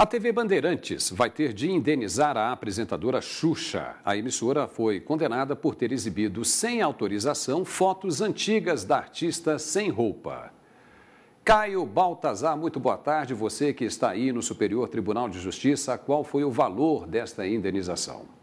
A TV Bandeirantes vai ter de indenizar a apresentadora Xuxa. A emissora foi condenada por ter exibido sem autorização fotos antigas da artista sem roupa. Caio Baltazar, muito boa tarde. Você que está aí no Superior Tribunal de Justiça, qual foi o valor desta indenização?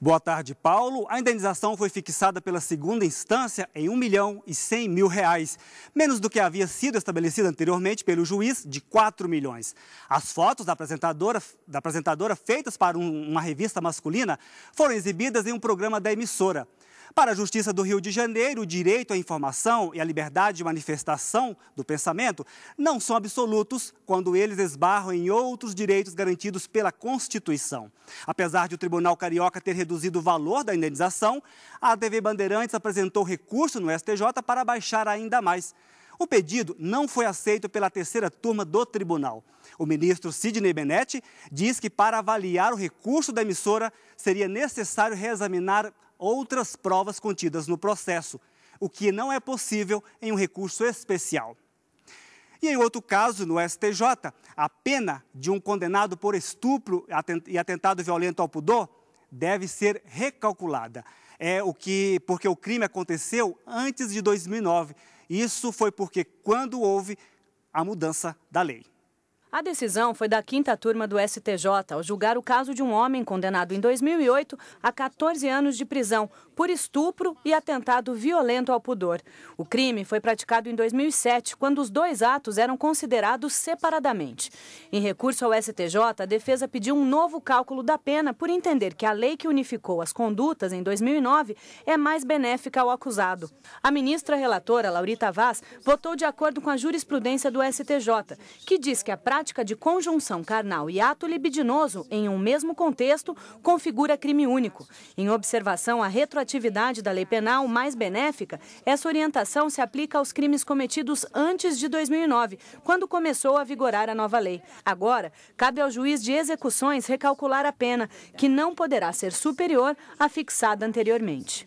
Boa tarde, Paulo. A indenização foi fixada pela segunda instância em 1 milhão e 100 mil reais, menos do que havia sido estabelecido anteriormente pelo juiz de 4 milhões. As fotos da apresentadora, da apresentadora feitas para um, uma revista masculina foram exibidas em um programa da emissora. Para a Justiça do Rio de Janeiro, o direito à informação e à liberdade de manifestação do pensamento não são absolutos quando eles esbarram em outros direitos garantidos pela Constituição. Apesar de o Tribunal Carioca ter reduzido o valor da indenização, a TV Bandeirantes apresentou recurso no STJ para baixar ainda mais. O pedido não foi aceito pela terceira turma do tribunal. O ministro Sidney Benetti diz que para avaliar o recurso da emissora seria necessário reexaminar outras provas contidas no processo, o que não é possível em um recurso especial. E em outro caso, no STJ, a pena de um condenado por estupro e atentado violento ao pudor deve ser recalculada. É o que porque o crime aconteceu antes de 2009. Isso foi porque quando houve a mudança da lei. A decisão foi da quinta turma do STJ ao julgar o caso de um homem condenado em 2008 a 14 anos de prisão por estupro e atentado violento ao pudor. O crime foi praticado em 2007, quando os dois atos eram considerados separadamente. Em recurso ao STJ, a defesa pediu um novo cálculo da pena por entender que a lei que unificou as condutas em 2009 é mais benéfica ao acusado. A ministra relatora, Laurita Vaz, votou de acordo com a jurisprudência do STJ, que diz que a prática prática de conjunção carnal e ato libidinoso em um mesmo contexto configura crime único. Em observação à retroatividade da lei penal mais benéfica, essa orientação se aplica aos crimes cometidos antes de 2009, quando começou a vigorar a nova lei. Agora, cabe ao juiz de execuções recalcular a pena, que não poderá ser superior à fixada anteriormente.